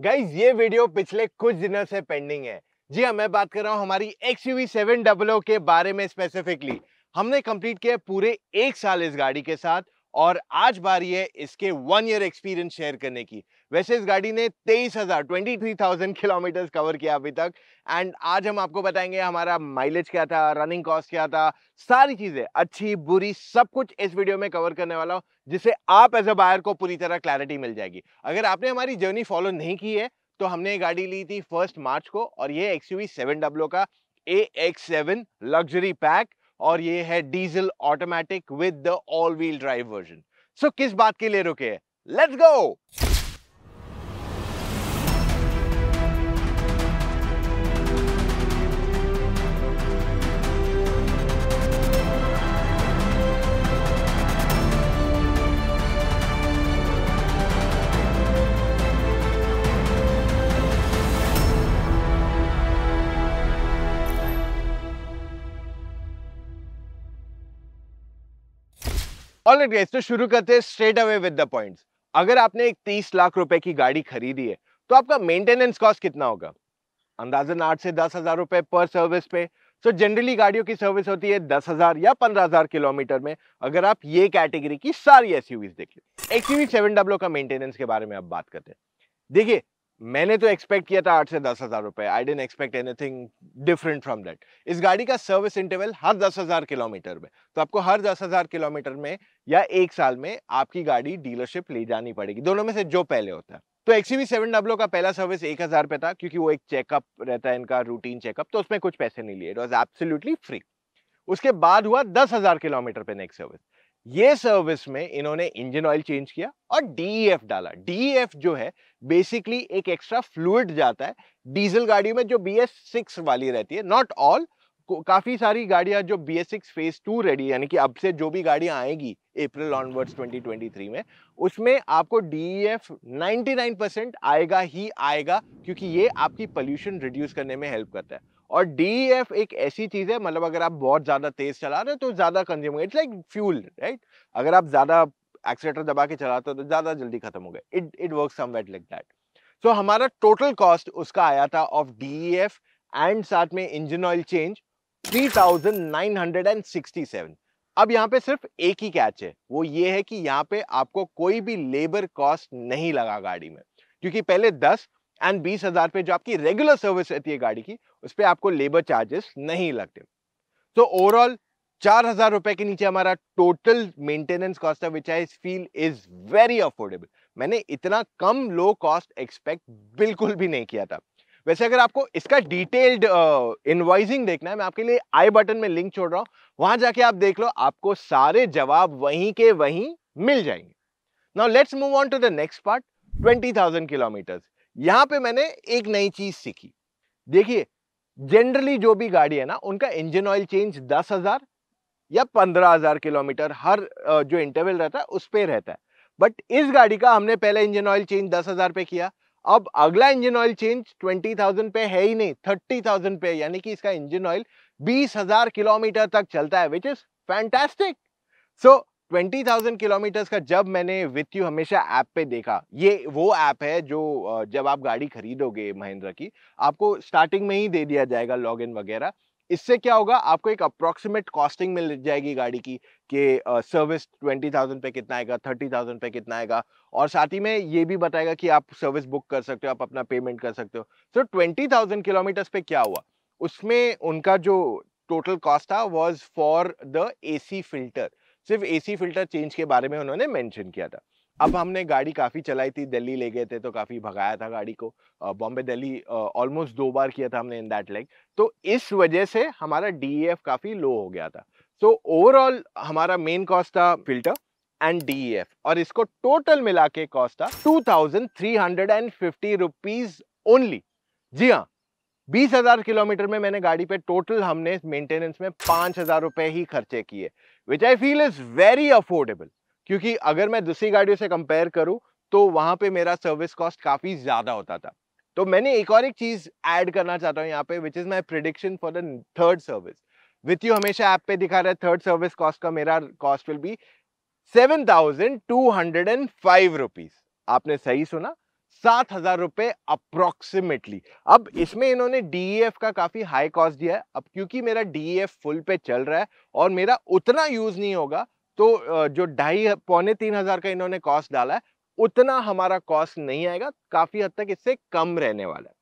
guys ये video पिछले कुछ दिनों से पेंडिंग है जी हाँ मैं बात कर रहा हूँ हमारी X U V seven double के बारे में स्पेसिफिकली हमने कंप्लीट किया पूरे एक साल इस गाड़ी के साथ और आज बारी है इसके वन ईयर एक्सपीरियंस शेयर करने की वैसे इस गाड़ी ने तेईस हज़ार twenty three thousand kilometre cover किया अभी तक एंड आज हम आपको बताएंगे हमारा माइलेज क्या था रनिंग कॉस्ट क्या था सारी चीज़ें अच्छी बुरी सब कुछ इस वीडियो में कवर करने वाला हूं जिससे आप एज अ बायर को पूरी तरह क्लैरिटी मिल जाएगी अगर आपने हमारी जर्नी फॉलो नहीं की है तो हमने गाड़ी ली थी फर्स्ट मार्च को और ये एक्स यू का A X seven luxury pack और ये है diesel automatic with the all wheel drive version so किस बात के लिए रुके let's go all right guys तो शुरू करते हैं straight away with the points अगर आपने एक तीस लाख रुपए की गाड़ी खरीदी है तो आपका मेंटेनेंस कॉस्ट कितना होगा अंदाजन आठ से दस हजार रुपए पर सर्विस पे सो जनरली गाड़ियों की सर्विस होती है दस हजार या पंद्रह हजार किलोमीटर में अगर आप ये कैटेगरी की सारी एसयूवीज देख लें एक्सयूवी सेवन डब्लो का मेंटेनेंस के बारे में आप बात करते हैं देखिए मैंने तो एक्सपेक्ट किया था आठ से दस हज़ार रुपए I didn't expect anything different from that इस गाड़ी का सर्विस इंटरवल हर दस हज़ार किलोमीटर में तो आपको हर दस हज़ार किलोमीटर में या एक साल में आपकी गाड़ी डीलरशिप ले जानी पड़ेगी दोनों में से जो पहले होता है तो एक्सीवी सेवन डब्लो का पहला सर्विस एक हज़ार पे था क्योंकि वो एक चेकअप रहता है इनका रूटीन चेकअप तो उसमें कुछ पैसे नहीं लिए इट वॉज एब्सोल्यूटली फ्री उसके बाद हुआ दस हज़ार किलोमीटर पे नेक्स्ट सर्विस ये सर्विस में इन्होंने इंजन ऑयल चेंज किया और एफ e डाला एफ e जो है बेसिकली एक एक्स्ट्रा फ्लूड जाता है डीजल गाड़ियों में जो बी एस सिक्स वाली रहती है नॉट ऑल काफ़ी सारी गाड़ियां जो B S six phase two ready यानी कि अब से जो भी गाड़ियां आएंगी अप्रैल ऑनवर्ड्स 2023 में उसमें आपको डी एफ नाइन्टी आएगा ही आएगा क्योंकि ये आपकी पोल्यूशन रिड्यूस करने में हेल्प करता है और डी e एक ऐसी चीज है मतलब अगर आप बहुत ज्यादा तेज चला रहे तो हो तो ज्यादा consume it's like fuel right अगर आप ज्यादा एक्सीटर दबा के चलाते हो तो ज्यादा जल्दी खत्म हो गए it it work somewhat like that so हमारा टोटल कॉस्ट उसका आया था ऑफ डी एंड साथ में इंजन ऑयल चेंज 3967 अब यहाँ पे सिर्फ एक ही कैच है वो ये है कि यहाँ पे आपको कोई भी लेबर कॉस्ट नहीं लगा गाड़ी में क्योंकि पहले 10 एंड बीस हज़ार पे जो आपकी रेगुलर सर्विस रहती है गाड़ी की उस पर आपको लेबर चार्जेस नहीं लगते तो ओवरऑल चार हज़ार रुपए के नीचे हमारा टोटल मेंटेनेंस कॉस्ट है which I feel is very affordable मैंने इतना कम लो कॉस्ट एक्सपेक्ट बिल्कुल भी नहीं किया था वैसे अगर आपको इसका डिटेल्ड इनवाइजिंग uh, देखना है मैं आपके लिए आई बटन में लिंक छोड़ रहा हूं वहां जाके आप देख लो आपको सारे जवाब वहीं के वहीं मिल जाएंगे now let's move on to the next part twenty thousand kilometres यहां पे मैंने एक नई चीज सीखी देखिए जनरली जो भी गाड़ी है ना उनका इंजन ऑयल चेंज दस हजार या पंद्रह हजार किलोमीटर हर जो इंटरवल रहता है उस पर रहता है बट इस गाड़ी का हमने पहले इंजन ऑयल चेंज दस हजार पे किया अब अगला engine oil change twenty thousand पे है ही नहीं थर्टी थाउजेंड पे यानी कि इसका इंजन ऑयल बीस हजार किलोमीटर तक चलता है which is fantastic so twenty thousand kilometres का जब मैंने विथ यू हमेशा ऐप पे देखा ये वो ऐप है जो जब आप गाड़ी खरीदोगे महिंद्रा की आपको स्टार्टिंग में ही दे दिया जाएगा लॉग इन वगैरह इससे क्या होगा आपको एक अप्रोक्सीमेट कॉस्टिंग मिल जाएगी गाड़ी की कि सर्विस ट्वेंटी थाउजेंड पे कितना आएगा थर्टी थाउजेंड पे कितना आएगा और साथ ही में ये भी बताएगा कि आप सर्विस बुक कर सकते हो आप अपना पेमेंट कर सकते हो सो ट्वेंटी थाउजेंड किलोमीटर्स पे क्या हुआ उसमें उनका जो टोटल कॉस्ट था was for the A C filter सिर्फ एसी फिल्टर चेंज के बारे में उन्होंने मेंशन किया था अब हमने गाड़ी काफ़ी चलाई थी दिल्ली ले गए थे तो काफ़ी भगाया था गाड़ी को बॉम्बे दिल्ली ऑलमोस्ट दो बार किया था हमने इन दैट लेग तो इस वजह से हमारा डी e काफ़ी लो हो गया था सो so, ओवरऑल हमारा मेन कॉस्ट था फिल्टर एंड डी और इसको टोटल मिला के कॉस्ट था two thousand three hundred and fifty rupees only जी हाँ बीस हज़ार किलोमीटर में मैंने गाड़ी पे टोटल हमने मेंटेनेंस में पाँच हज़ार रुपये ही खर्चे किए which I feel is very affordable क्योंकि अगर मैं दूसरी गाड़ियों से कंपेयर करूं तो वहां पे मेरा सर्विस कॉस्ट काफ़ी ज़्यादा होता था तो मैंने एक और एक चीज़ ऐड करना चाहता हूँ यहाँ पे which is my prediction for the third service with you हमेशा ऐप पे दिखा रहा है थर्ड सर्विस कॉस्ट का मेरा cost will be seven thousand two hundred and five rupees आपने सही सुना सात हजार रुपए अप्रोक्सीमेटली अब इसमें इन्होंने एफ e का काफ़ी हाई कॉस्ट दिया है अब क्योंकि मेरा डीईएफ फुल e पे चल रहा है और मेरा उतना यूज़ नहीं होगा तो जो ढाई पौने तीन हज़ार का इन्होंने कॉस्ट डाला है उतना हमारा कॉस्ट नहीं आएगा काफ़ी हद तक इससे कम रहने वाला है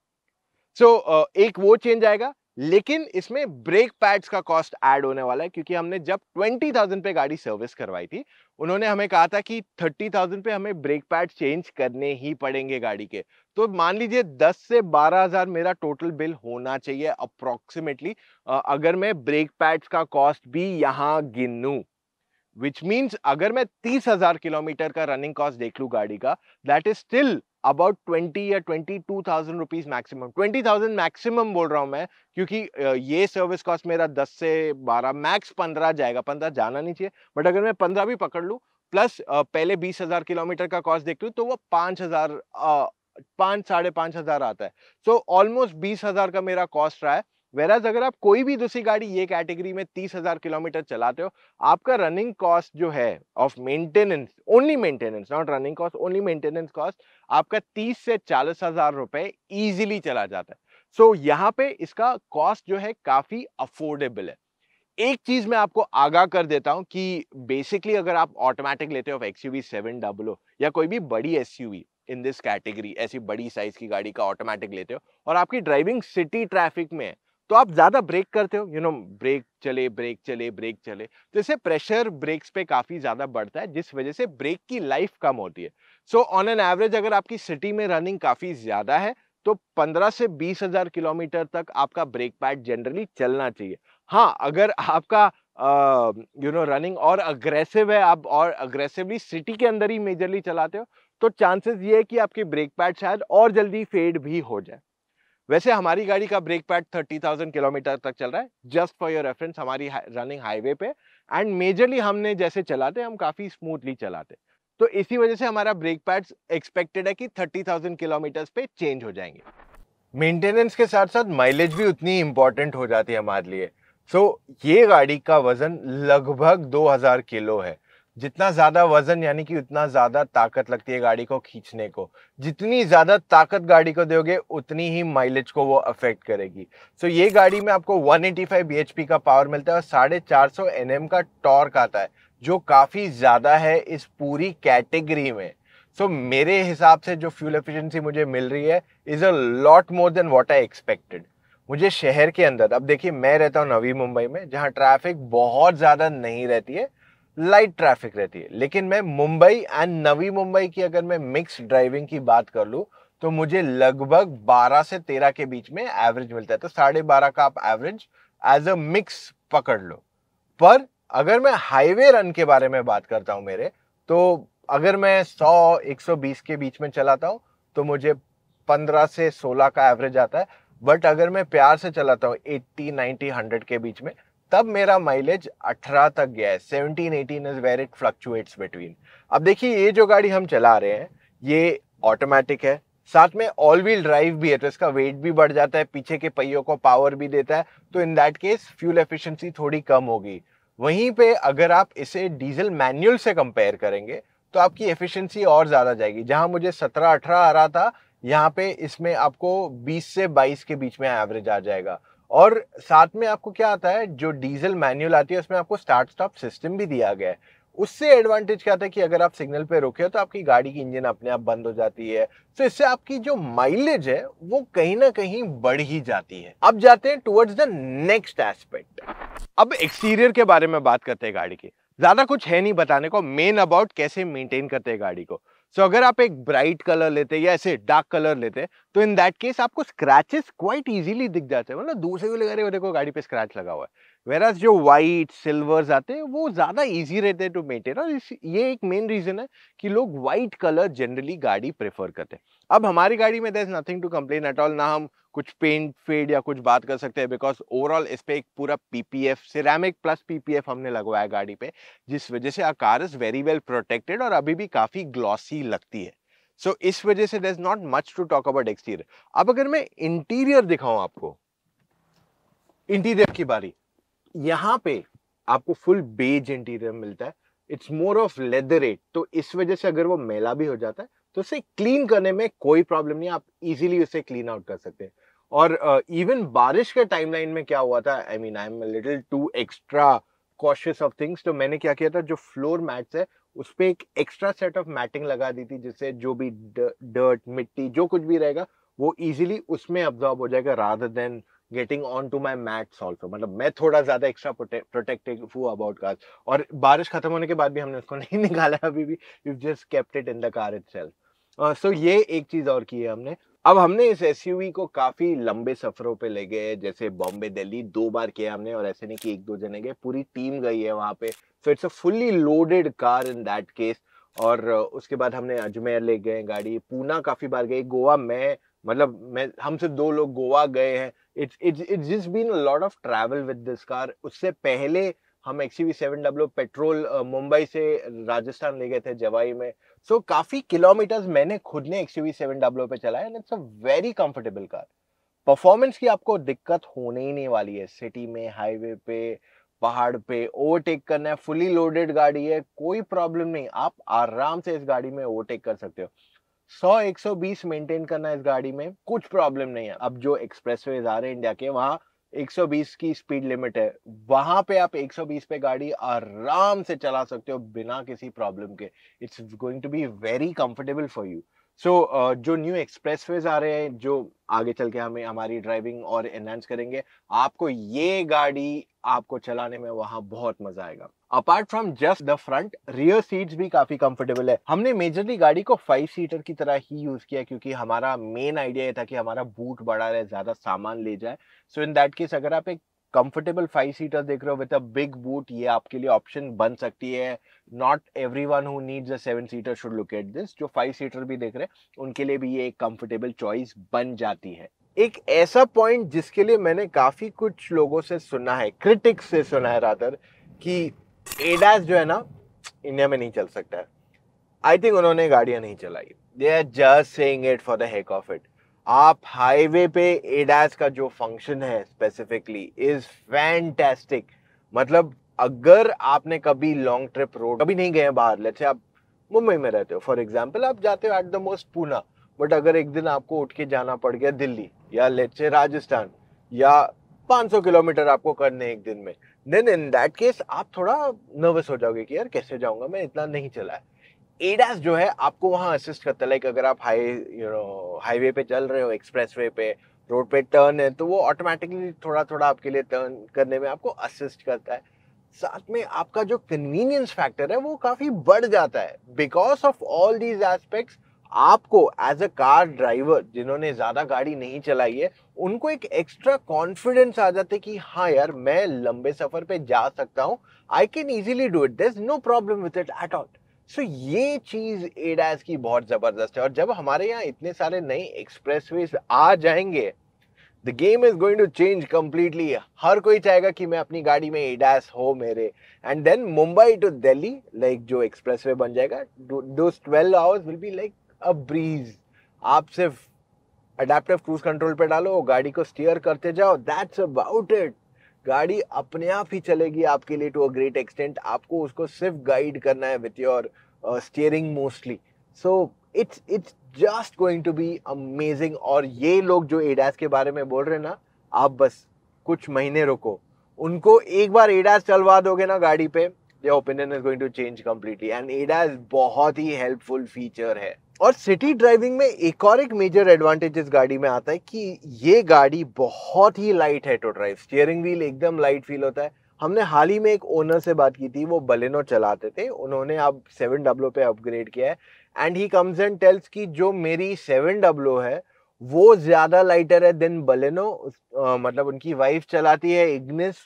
सो so, एक वो चेंज आएगा लेकिन इसमें ब्रेक पैड्स का कॉस्ट ऐड होने वाला है क्योंकि हमने जब 20,000 पे गाड़ी सर्विस करवाई थी उन्होंने हमें कहा था कि 30,000 पे हमें ब्रेक पैड चेंज करने ही पड़ेंगे गाड़ी के तो मान लीजिए 10 से 12,000 मेरा टोटल बिल होना चाहिए अप्रोक्सीमेटली अगर मैं ब्रेक पैड्स का कॉस्ट भी यहाँ गिनूँ विच मीन्स अगर मैं तीस हजार किलोमीटर का रनिंग कॉस्ट देख लू गाड़ी का that is still about twenty या twenty two thousand rupees maximum twenty thousand maximum बोल रहा हूँ मैं क्योंकि ये सर्विस कॉस्ट मेरा दस से बारह मैक्स पंद्रह जाएगा पंद्रह जाना नहीं चाहिए बट अगर मैं पंद्रह भी पकड़ लूँ प्लस पहले बीस हजार किलोमीटर का कॉस्ट देख लू तो वो पाँच हजार पाँच साढ़े पाँच हजार आता है सो ऑलमोस्ट बीस हजार का मेरा कॉस्ट रहा है वेराज अगर आप कोई भी दूसरी गाड़ी ये कैटेगरी में तीस हजार किलोमीटर चलाते हो आपका रनिंग कॉस्ट जो है of maintenance only maintenance not running cost only maintenance cost आपका तीस से चालीस हजार रुपए ईजिली चला जाता है सो so, यहाँ पे इसका कॉस्ट जो है काफी अफोर्डेबल है एक चीज मैं आपको आगाह कर देता हूं कि बेसिकली अगर आप ऑटोमेटिक लेते हो एक्सयूवी सेवन डबल या कोई भी बड़ी एस इन दिस कैटेगरी ऐसी बड़ी साइज की गाड़ी का ऑटोमेटिक लेते हो और आपकी ड्राइविंग सिटी ट्रैफिक में है तो आप ज़्यादा ब्रेक करते हो यू नो ब्रेक चले ब्रेक चले ब्रेक चले तो इससे प्रेशर ब्रेक्स पे काफ़ी ज़्यादा बढ़ता है जिस वजह से ब्रेक की लाइफ कम होती है सो ऑन एन एवरेज अगर आपकी सिटी में रनिंग काफ़ी ज़्यादा है तो 15 से बीस हज़ार किलोमीटर तक आपका ब्रेक पैड जनरली चलना चाहिए हाँ अगर आपका यू नो रनिंग और अग्रेसिव है आप और अग्रेसिवली सिटी के अंदर ही मेजरली चलाते हो तो चांसेस ये है कि आपके ब्रेक पैड शायद और जल्दी फेड भी हो जाए वैसे हमारी गाड़ी का ब्रेक पैड 30,000 किलोमीटर तक चल रहा है जस्ट फॉर योर रेफरेंस हमारी रनिंग हाईवे पे एंड मेजरली हमने जैसे चलाते हम काफ़ी स्मूथली चलाते तो इसी वजह से हमारा ब्रेक पैड्स एक्सपेक्टेड है कि 30,000 किलोमीटर्स पे चेंज हो जाएंगे मेंटेनेंस के साथ साथ माइलेज भी उतनी इंपॉर्टेंट हो जाती है हमारे लिए सो so, ये गाड़ी का वज़न लगभग 2000 किलो है जितना ज़्यादा वजन यानी कि उतना ज़्यादा ताकत लगती है गाड़ी को खींचने को जितनी ज़्यादा ताकत गाड़ी को दोगे उतनी ही माइलेज को वो अफेक्ट करेगी सो so, ये गाड़ी में आपको 185 bhp का पावर मिलता है और साढ़े चार सौ का टॉर्क आता है जो काफ़ी ज़्यादा है इस पूरी कैटेगरी में सो so, मेरे हिसाब से जो फ्यूल एफिशिएंसी मुझे मिल रही है is a lot more than what I expected मुझे शहर के अंदर अब देखिए मैं रहता हूँ नवी मुंबई में जहाँ ट्रैफिक बहुत ज़्यादा नहीं रहती है लाइट ट्रैफिक रहती है लेकिन मैं मुंबई एंड नवी मुंबई की अगर मैं मिक्स ड्राइविंग की बात कर लूँ तो मुझे लगभग 12 से 13 के बीच में एवरेज मिलता है तो साढ़े बारह का आप एवरेज एज अ मिक्स पकड़ लो पर अगर मैं हाईवे रन के बारे में बात करता हूँ मेरे तो अगर मैं 100 120 के बीच में चलाता हूँ तो मुझे 15 से 16 का एवरेज आता है बट अगर मैं प्यार से चलाता हूँ 80 90 100 के बीच में तब मेरा माइलेज 18 तक गया है 17 18 is where it fluctuates between अब देखिए ये जो गाड़ी हम चला रहे हैं ये ऑटोमेटिक है साथ में ऑल व्हील ड्राइव भी है तो इसका वेट भी बढ़ जाता है पीछे के पहियों को पावर भी देता है तो in that case fuel efficiency थोड़ी कम होगी वहीं पे अगर आप इसे डीजल मैनुअल से कंपेयर करेंगे तो आपकी एफिशिएंसी और ज़्यादा जाएगी जहां मुझे 17 18 आ रहा था यहाँ पे इसमें आपको 20 से 22 के बीच में एवरेज आ जाएगा और साथ में आपको क्या आता है जो डीजल मैनुअल आती है उसमें आपको स्टार्ट स्टॉप सिस्टम भी दिया गया है उससे एडवांटेज क्या था कि अगर आप सिग्नल पे रुके हो तो आपकी गाड़ी की इंजन अपने आप बंद हो जाती है तो इससे आपकी जो माइलेज है वो कहीं ना कहीं बढ़ ही जाती है अब जाते हैं टुवर्ड्स द नेक्स्ट एस्पेक्ट अब एक्सटीरियर के बारे में बात करते हैं गाड़ी की ज्यादा कुछ है नहीं बताने को मेन अबाउट कैसे मेंटेन करते हैं गाड़ी को सो अगर आप एक ब्राइट कलर लेते या ऐसे डार्क कलर लेते तो इन दैट केस आपको स्क्रैचेस क्वाइट इजीली दिख जाते हैं मतलब दूसरे को भी लगा रहे हो देखो गाड़ी पे स्क्रैच लगा हुआ है वेराज जो वाइट सिल्वर्स आते हैं वो ज़्यादा ईजी रहते हैं टू मेंटेन और इस ये एक मेन रीज़न है कि लोग वाइट कलर जनरली गाड़ी प्रेफर करते हैं अब हमारी गाड़ी में there is nothing to complain at all ना हम कुछ पेंट फेड या कुछ बात कर सकते हैं बिकॉज ओवरऑल इस पर एक पूरा एफ सिरामिक प्लस एफ हमने लगवाया गाड़ी पे जिस वजह से a car is very well protected और अभी भी काफ़ी ग्लॉसी लगती है सो so, इस वजह से is not much to talk about exterior अब अगर मैं इंटीरियर दिखाऊँ आपको इंटीरियर की बारी यहाँ पे आपको फुल बेज इंटीरियर मिलता है it's more of leather at तो इस वजह से अगर वो मेला भी हो जाता है तो उसे क्लीन करने में कोई प्रॉब्लम नहीं आप इजीली उसे क्लीन आउट कर सकते हैं और इवन uh, बारिश के टाइमलाइन में क्या हुआ था I mean I am little too extra cautious of things तो मैंने क्या किया था जो फ्लोर मैट्स है उस पर एक एक्स्ट्रा सेट ऑफ मैटिंग लगा दी थी जिससे जो भी डर्ट मिट्टी जो कुछ भी रहेगा वो इजिली उसमें अब्जॉर्ब हो जाएगा rather than getting on to my mats also मतलब मैं थोड़ा ज्यादा एक्स्ट्रा प्रोटेक्टिव हूँ अबाउट कार्स और बारिश खत्म होने के बाद भी हमने उसको नहीं निकाला अभी भी you just kept it in the car itself so ये एक चीज और की है हमने अब हमने इस एस को काफी लंबे सफरों पे ले गए जैसे बॉम्बे दिल्ली दो बार किया हमने और ऐसे नहीं कि एक दो जने गए पूरी टीम गई है वहां पे so it's a fully loaded car in that case और uh, उसके बाद हमने अजमेर ले गए गाड़ी पूना काफी बार गई गोवा मैं मतलब मैं हम सिर्फ दो लोग गोवा गए हैं it's it's just been lot of travel with this car उससे पहले हम X U V seven W petrol Mumbai से राजस्थान ले गए थे जवाई में सो so, काफ़ी किलोमीटर्स मैंने खुद ने एक्सी वी सेवन डब्ल्यू पे चलाया and it's a very comfortable car performance की आपको दिक्कत होने ही नहीं वाली है सिटी में हाईवे पे पहाड़ पे ओवरटेक करना है फुली लोडेड गाड़ी है कोई प्रॉब्लम नहीं आप आराम से इस गाड़ी में ओवरटेक कर सकते हो सौ एक सौ बीस मेंटेन करना इस गाड़ी में कुछ प्रॉब्लम नहीं है अब जो एक्सप्रेस वेज आ रहे हैं इंडिया के वहाँ 120 की स्पीड लिमिट है वहां पे आप 120 पे गाड़ी आराम से चला सकते हो बिना किसी प्रॉब्लम के it's going to be very comfortable for you so जो न्यू एक्सप्रेस वेज आ रहे हैं जो आगे चल के हमें हमारी ड्राइविंग और एनहेंस करेंगे आपको ये गाड़ी आपको चलाने में वहां बहुत मजा आएगा apart from just the front rear seats भी काफी कंफर्टेबल है हमने मेजरली गाड़ी को फाइव सीटर की तरह ही यूज किया क्योंकि हमारा मेन आइडिया था कि हमारा बूट बड़ा रहे ज्यादा सामान ले जाए सो इन दैट केस अगर आप एक कंफर्टेबल फाइव सीटर देख रहे हो विद अ बिग बूट ये आपके लिए ऑप्शन बन सकती है not everyone who needs a seven seater should look at this जो फाइव सीटर भी देख रहे हैं उनके लिए भी ये एक कंफर्टेबल चॉइस बन जाती है एक ऐसा पॉइंट जिसके लिए मैंने काफी कुछ लोगों से सुना है क्रिटिक्स से सुना है रादर कि एडास जो है ना इंडिया में नहीं चल सकता है आई थिंक उन्होंने गाड़ियां नहीं चलाई they are just saying it for the heck of it आप हाईवे पे एडास का जो फंक्शन है स्पेसिफिकली इज फैंटेस्टिक मतलब अगर आपने कभी लॉन्ग ट्रिप रोड कभी नहीं गए बाहर लेट्स आप मुंबई में रहते हो फॉर एग्जाम्पल आप जाते हो at the most Poona but अगर एक दिन आपको उठ के जाना पड़ गया दिल्ली या लेट्स राजस्थान या 500 किलोमीटर आपको करने एक दिन में देन इन दैट केस आप थोड़ा नर्वस हो जाओगे कि यार कैसे जाऊंगा मैं इतना नहीं चला एडास जो है आपको वहाँ असिस्ट करता है लाइक अगर आप हाई यू नो हाईवे पे चल रहे हो एक्सप्रेस वे पे रोड पे टर्न है तो वो ऑटोमेटिकली थोड़ा थोड़ा आपके लिए टर्न करने में आपको असिस्ट करता है साथ में आपका जो कन्वीनियंस फैक्टर है वो काफ़ी बढ़ जाता है because of all these aspects आपको एज अ कार ड्राइवर जिन्होंने ज़्यादा गाड़ी नहीं चलाई है उनको एक एक्स्ट्रा कॉन्फिडेंस आ जाता है कि हाँ यार मैं लंबे सफ़र पे जा सकता हूँ I can easily do it this no problem with it at all so ये चीज़ एडास की बहुत ज़बरदस्त है और जब हमारे यहाँ इतने सारे नए एक्सप्रेस आ जाएंगे the game is going to change completely हर कोई चाहेगा कि मैं अपनी गाड़ी में एडास हो मेरे and then Mumbai to Delhi like जो एक्सप्रेस वे बन जाएगा दो twelve hours will be like a breeze आप सिर्फ अडेप्टिव क्रूज कंट्रोल पे डालो गाड़ी को स्टीयर करते जाओ दैट्स अबाउट इट गाड़ी अपने आप ही चलेगी आपके लिए टू अ ग्रेट एक्सटेंट आपको उसको सिर्फ गाइड करना है with your steering mostly so it's it's just going to be amazing और ये लोग जो एडास के बारे में बोल रहे हैं ना आप बस कुछ महीने रुको उनको एक बार एडास चलवा दोगे ना गाड़ी पे opinion is going to change completely and ADAS बहुत ही हेल्पफुल फीचर है और सिटी ड्राइविंग में एक और एक मेजर एडवांटेज इस गाड़ी में आता है कि ये गाड़ी बहुत ही लाइट है टू ड्राइव स्टीयरिंग व्हील एकदम लाइट फील होता है हमने हाल ही में एक ओनर से बात की थी वो बलेनो चलाते थे उन्होंने अब सेवन डब्लो पे अपग्रेड किया है and he comes and tells कि जो मेरी सेवन डब्लो है वो ज़्यादा लाइटर है देन बलेनो आ, मतलब उनकी वाइफ चलाती है इग्निस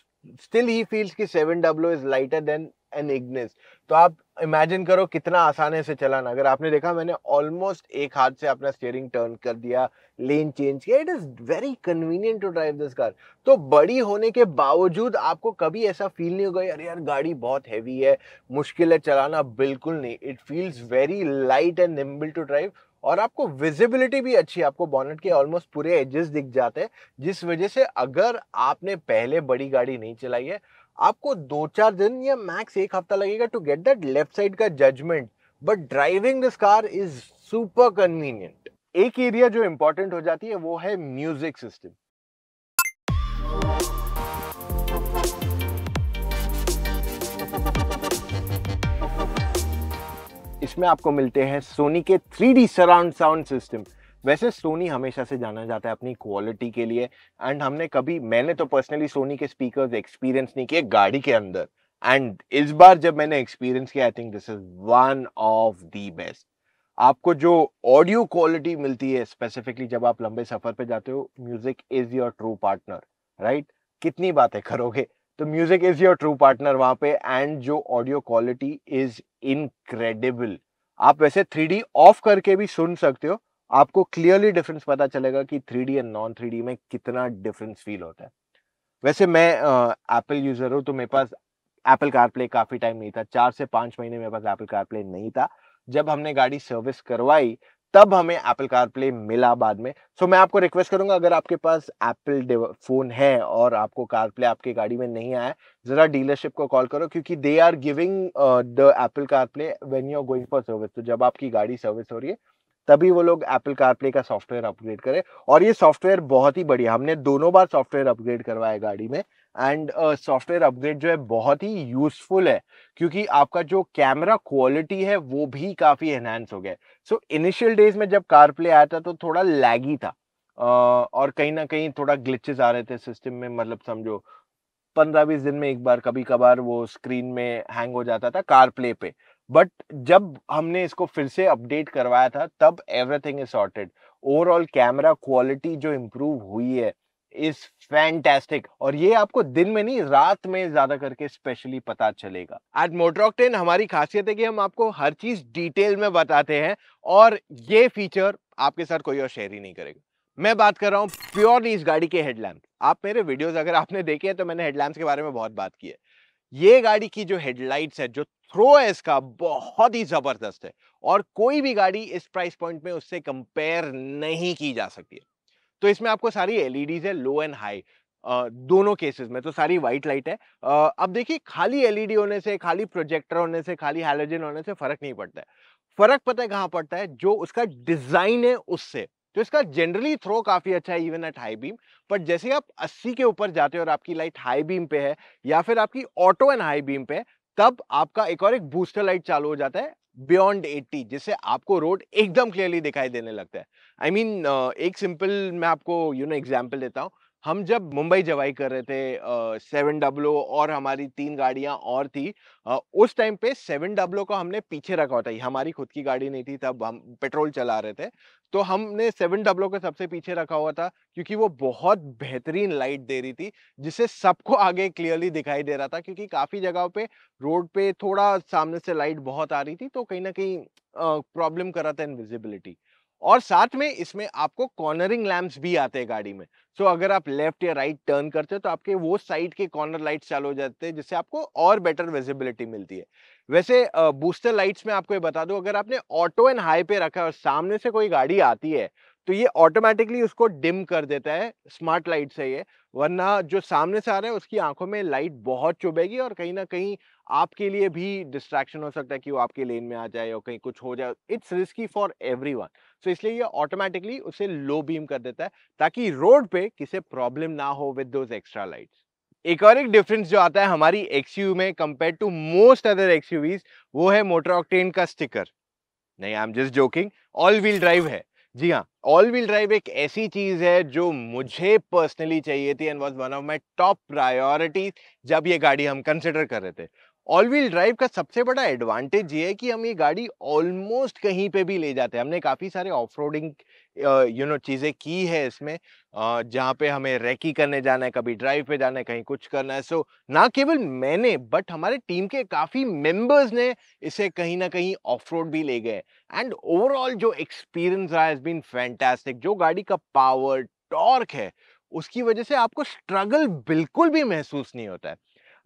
स्टिल ही फील्स कि seven W is lighter than an Ignis तो आप इमेजिन करो कितना आसान है चलाना अगर आपने देखा मैंने ऑलमोस्ट एक हाथ से अपना स्टेयरिंग टर्न कर दिया लेन चेंज किया it is very convenient to drive this car तो बड़ी होने के बावजूद आपको कभी ऐसा फील नहीं होगा अरे यार गाड़ी बहुत हैवी है मुश्किल है चलाना बिल्कुल नहीं it feels very light and nimble to drive और आपको विजिबिलिटी भी अच्छी आपको बॉनेट के ऑलमोस्ट पूरे एजेस दिख जाते हैं जिस वजह से अगर आपने पहले बड़ी गाड़ी नहीं चलाई है आपको दो चार दिन या मैक्स एक हफ्ता लगेगा to get that left side का judgement but driving this car is super convenient एक एरिया जो इंपॉर्टेंट हो जाती है वो है म्यूजिक सिस्टम इसमें आपको मिलते हैं सोनी के three D surround sound system वैसे सोनी हमेशा से जाना जाता है अपनी क्वालिटी के लिए एंड हमने कभी मैंने तो पर्सनली सोनी के स्पीकर एक्सपीरियंस नहीं किए गाड़ी के अंदर एंड इस बार जब मैंने एक्सपीरियंस किया I think this is one of the best आपको जो ऑडियो क्वालिटी मिलती है स्पेसिफिकली जब आप लंबे सफर पे जाते हो music is your true partner right कितनी बातें करोगे तो music is your true partner वहां पे एंड जो ऑडियो क्वालिटी इज इनक्रेडिबल आप वैसे थ्री ऑफ करके भी सुन सकते हो आपको क्लियरली डिफरेंस पता चलेगा कि three D and non three में कितना डिफरेंस फील होता है वैसे मैं एप्पल यूजर हूँ तो मेरे पास एप्पल कारप्ले काफी टाइम नहीं था चार से पांच महीने मेरे पास एप्पल कारप्ले नहीं था जब हमने गाड़ी सर्विस करवाई तब हमें एप्पल कारप्ले मिला बाद में सो so, मैं आपको रिक्वेस्ट करूंगा अगर आपके पास एप्पल फोन है और आपको कारप्ले आपकी गाड़ी में नहीं आया जरा डीलरशिप को कॉल करो क्योंकि they are giving the Apple CarPlay when you are going for service तो जब आपकी गाड़ी सर्विस हो रही है तभी वो लोग एप्पल कारप्ले का सॉफ्टवेयर अपग्रेड करें और ये सॉफ्टवेयर बहुत ही बढ़िया हमने दोनों बार सॉफ्टवेयर अपग्रेड करवाया गाड़ी में एंड सॉफ्टवेयर अपग्रेड जो है बहुत ही यूजफुल है क्योंकि आपका जो कैमरा क्वालिटी है वो भी काफ़ी एनहेंस हो गया सो इनिशियल डेज में जब कारप्ले आया था तो थोड़ा लैगी था uh, और कहीं ना कहीं थोड़ा ग्लिचेस आ रहे थे सिस्टम में मतलब समझो पंद्रह बीस दिन में एक बार कभी कभार वो स्क्रीन में हैंग हो जाता था कार प्ले पे बट जब हमने इसको फिर से अपडेट करवाया था तब everything is sorted overall camera quality जो इम्प्रूव हुई है इज फैंटेस्टिक और ये आपको दिन में नहीं रात में ज्यादा करके स्पेशली पता चलेगा एट मोटरॉक टेन हमारी खासियत है कि हम आपको हर चीज डिटेल में बताते हैं और ये फीचर आपके साथ कोई और शेयर ही नहीं करेगा मैं बात कर रहा हूँ प्योरली इस गाड़ी के हेडलैम्प आप मेरे वीडियोस अगर आपने देखे हैं तो मैंने हेडलैम्प के बारे में बहुत बात की है ये गाड़ी की जो हेडलाइट्स है जो थ्रो है इसका बहुत ही ज़बरदस्त है और कोई भी गाड़ी इस प्राइस पॉइंट में उससे कंपेयर नहीं की जा सकती है तो इसमें आपको सारी एलईडीज है लो एंड हाई दोनों केसेस में तो सारी व्हाइट लाइट है अब देखिए खाली एलईडी e होने से खाली प्रोजेक्टर होने से खाली हाइलोजन होने से फर्क नहीं पड़ता है फर्क पता है कहाँ पड़ता है जो उसका डिजाइन है उससे तो इसका जनरली थ्रो काफ़ी अच्छा है even at high beam but जैसे आप 80 के ऊपर जाते हो और आपकी लाइट हाई बीम पे है या फिर आपकी ऑटो एंड हाई बीम पे है तब आपका एक और एक बूस्टर लाइट चालू हो जाता है बियॉन्ड 80 जिससे आपको रोड एकदम क्लियरली दिखाई देने लगता है आई I मीन mean, एक सिंपल मैं आपको यू नो एग्जाम्पल देता हूँ हम जब मुंबई जवाई कर रहे थे सेवन डब्लो और हमारी तीन गाड़ियां और थी आ, उस टाइम पे सेवन डब्लो को हमने पीछे रखा होता हमारी खुद की गाड़ी नहीं थी तब हम पेट्रोल चला रहे थे तो हमने सेवन डब्लो को सबसे पीछे रखा हुआ था क्योंकि वो बहुत बेहतरीन लाइट दे रही थी जिससे सबको आगे क्लियरली दिखाई दे रहा था क्योंकि काफ़ी जगह पे रोड पे थोड़ा सामने से लाइट बहुत आ रही थी तो कहीं ना कहीं प्रॉब्लम कर रहा था इनविजिबिलिटी और साथ में इसमें आपको कॉर्नरिंग लैम्प्स भी आते हैं गाड़ी में सो so, अगर आप लेफ्ट या राइट टर्न करते हो तो आपके वो साइड के कॉर्नर लाइट्स चालू हो जाते हैं जिससे आपको और बेटर विजिबिलिटी मिलती है वैसे बूस्टर लाइट्स में आपको ये बता दूं अगर आपने ऑटो एंड हाई पे रखा है और सामने से कोई गाड़ी आती है तो ये ऑटोमेटिकली उसको डिम कर देता है स्मार्ट लाइट से ये वरना जो सामने से आ रहा है उसकी आंखों में लाइट बहुत चुभेगी और कहीं ना कहीं आपके लिए भी डिस्ट्रैक्शन हो सकता है कि वो आपके लेन में आ जाए या कहीं कुछ हो जाए it's risky for everyone so इसलिए ये ऑटोमेटिकली उसे लो बीम कर देता है ताकि रोड पे किसे प्रॉब्लम ना हो विद दोज एक्स्ट्रा लाइट्स एक और एक डिफरेंस जो आता है हमारी एक्स में compare to most other X वो है मोटर ऑक्टेन का स्टिकर नहीं I am just joking all wheel drive है जी हाँ ऑल व्हील ड्राइव एक ऐसी चीज़ है जो मुझे पर्सनली चाहिए थी and was one of my top priorities जब ये गाड़ी हम कंसिडर कर रहे थे ऑल व्हील ड्राइव का सबसे बड़ा एडवांटेज ये है कि हम ये गाड़ी ऑलमोस्ट कहीं पे भी ले जाते हैं हमने काफ़ी सारे ऑफ रोडिंग यू नो चीज़ें की है इसमें जहाँ पे हमें रैकी करने जाना है कभी ड्राइव पे जाना है कहीं कुछ करना है सो so, ना केवल मैंने बट हमारे टीम के काफ़ी मेंबर्स ने इसे कहीं ना कहीं ऑफ रोड भी ले गए एंड ओवरऑल जो एक्सपीरियंस रहा हैज़ बीन फैंटेस्टिक जो गाड़ी का पावर टॉर्क है उसकी वजह से आपको स्ट्रगल बिल्कुल भी महसूस नहीं होता है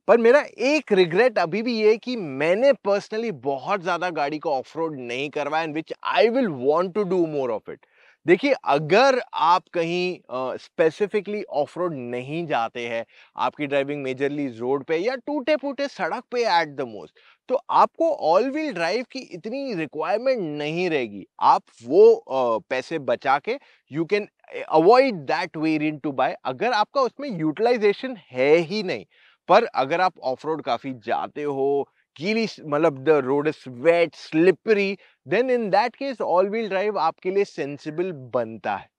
पर मेरा एक रिग्रेट अभी भी ये कि मैंने पर्सनली बहुत ज़्यादा गाड़ी को ऑफ रोड नहीं करवाया and which I will want to do more of it देखिए अगर आप कहीं स्पेसिफिकली ऑफ रोड नहीं जाते हैं आपकी ड्राइविंग मेजरली रोड पे या टूटे फूटे सड़क पे एट द मोस्ट तो आपको ऑल व्हील ड्राइव की इतनी रिक्वायरमेंट नहीं रहेगी आप वो आ, पैसे बचा के you can avoid that variant to buy अगर आपका उसमें यूटिलाइजेशन है ही नहीं पर अगर आप ऑफ रोड काफ़ी जाते हो गीली मतलब the road is wet slippery then in that case all wheel drive आपके लिए सेंसिबल बनता है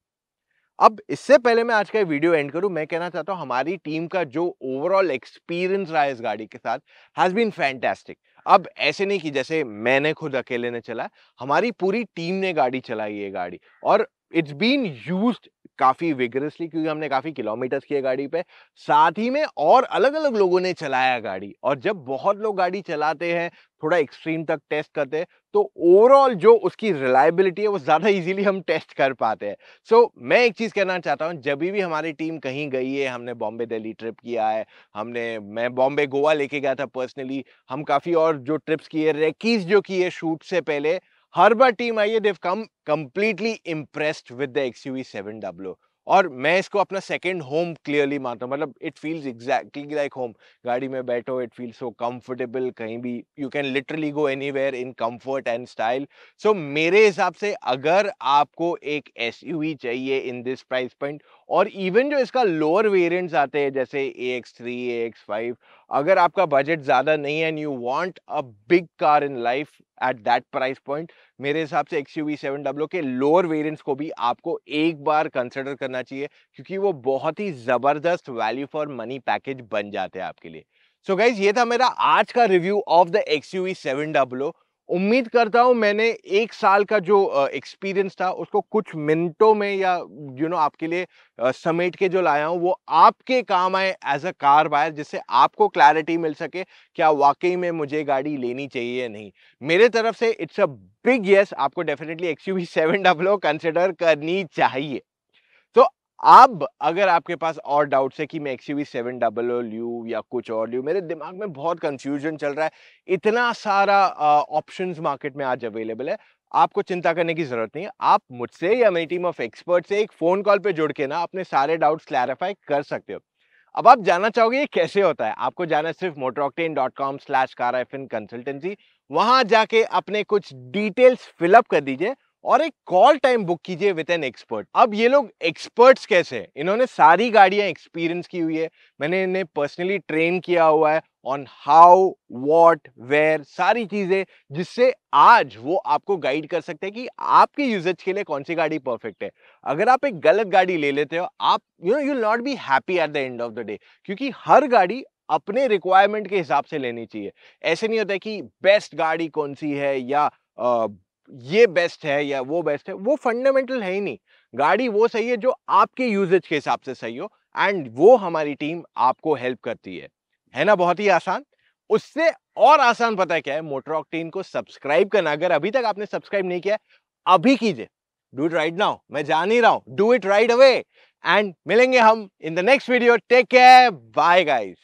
अब इससे पहले मैं आज का वीडियो एंड करूं मैं कहना चाहता हूं हमारी टीम का जो ओवरऑल एक्सपीरियंस रहा है इस गाड़ी के साथ हैज़ बीन फैंटेस्टिक अब ऐसे नहीं कि जैसे मैंने खुद अकेले ने चला हमारी पूरी टीम ने गाड़ी चलाई है गाड़ी और इट्स बीन यूज्ड काफ़ी विगरेसली क्योंकि हमने काफ़ी किलोमीटर्स किए गाड़ी पे साथ ही में और अलग अलग लोगों ने चलाया गाड़ी और जब बहुत लोग गाड़ी चलाते हैं थोड़ा एक्सट्रीम तक टेस्ट करते हैं तो ओवरऑल जो उसकी रिलायबिलिटी है वो ज़्यादा इजीली हम टेस्ट कर पाते हैं सो so, मैं एक चीज़ कहना चाहता हूँ जब भी हमारी टीम कहीं गई है हमने बॉम्बे दिल्ली ट्रिप किया है हमने मैं बॉम्बे गोवा लेके गया था पर्सनली हम काफ़ी और जो ट्रिप्स किए रेकीज जो किए शूट से पहले हर बार टीम आई है they've come completely impressed with the X U seven W और मैं इसको अपना सेकेंड होम क्लियरली मानता हूँ मतलब it feels exactly like home गाड़ी में बैठो इट फील्स सो कंफर्टेबल कहीं भी you can literally go any in comfort and style so मेरे हिसाब से अगर आपको एक एस चाहिए इन दिस प्राइस पॉइंट और इवन जो इसका लोअर वेरियंट्स आते हैं जैसे A X three A X five अगर आपका बजट ज़्यादा नहीं है and you want a big car in life at that price point मेरे हिसाब से X U V seven W के लोअर वेरिएंट्स को भी आपको एक बार कंसिडर करना चाहिए क्योंकि वो बहुत ही ज़बरदस्त वैल्यू फॉर मनी पैकेज बन जाते हैं आपके लिए सो so गाइज ये था मेरा आज का review of the X U V seven W उम्मीद करता हूँ मैंने एक साल का जो एक्सपीरियंस था उसको कुछ मिनटों में या यू you नो know, आपके लिए समेट के जो लाया हूँ वो आपके काम आए एज अ कार बायर जिससे आपको क्लैरिटी मिल सके क्या हाँ, वाकई में मुझे गाड़ी लेनी चाहिए या नहीं मेरे तरफ से इट्स अ बिग यस आपको definitely X U V seven W consider करनी चाहिए अब अगर आपके पास और डाउट्स है कि मैं X U V seven W या कुछ और लू मेरे दिमाग में बहुत कंफ्यूजन चल रहा है इतना सारा ऑप्शन मार्केट में आज अवेलेबल है आपको चिंता करने की जरूरत नहीं है आप मुझसे या मेरी टीम ऑफ एक्सपर्ट से एक फोन कॉल पे जुड़ के ना अपने सारे डाउट्स क्लैरिफाई कर सकते हो अब आप जानना चाहोगे ये कैसे होता है आपको जाना है सिर्फ motoroctane dot com slash car consultancy वहां जाके अपने कुछ डिटेल्स फिलअप कर दीजिए और एक कॉल टाइम बुक कीजिए विद एन एक्सपर्ट अब ये लोग एक्सपर्ट्स कैसे हैं इन्होंने सारी गाड़ियां एक्सपीरियंस की हुई है मैंने इन्हें पर्सनली ट्रेन किया हुआ है ऑन हाउ वॉट वेयर सारी चीज़ें जिससे आज वो आपको गाइड कर सकते हैं कि आपके यूजेज के लिए कौन सी गाड़ी परफेक्ट है अगर आप एक गलत गाड़ी ले लेते हो आप you know you not be happy at the end of the day क्योंकि हर गाड़ी अपने रिक्वायरमेंट के हिसाब से लेनी चाहिए ऐसे नहीं होता कि बेस्ट गाड़ी कौन सी है या ये बेस्ट है या वो बेस्ट है वो फंडामेंटल है ही नहीं गाड़ी वो सही है जो आपके यूजेज के हिसाब से सही हो एंड वो हमारी टीम आपको हेल्प करती है है ना बहुत ही आसान उससे और आसान पता है क्या है मोटरॉक टीम को सब्सक्राइब करना अगर अभी तक आपने सब्सक्राइब नहीं किया अभी कीजिए डू इट राइट नाउ मैं जान ही रहा हूं do it right away and मिलेंगे हम in the next video take care bye guys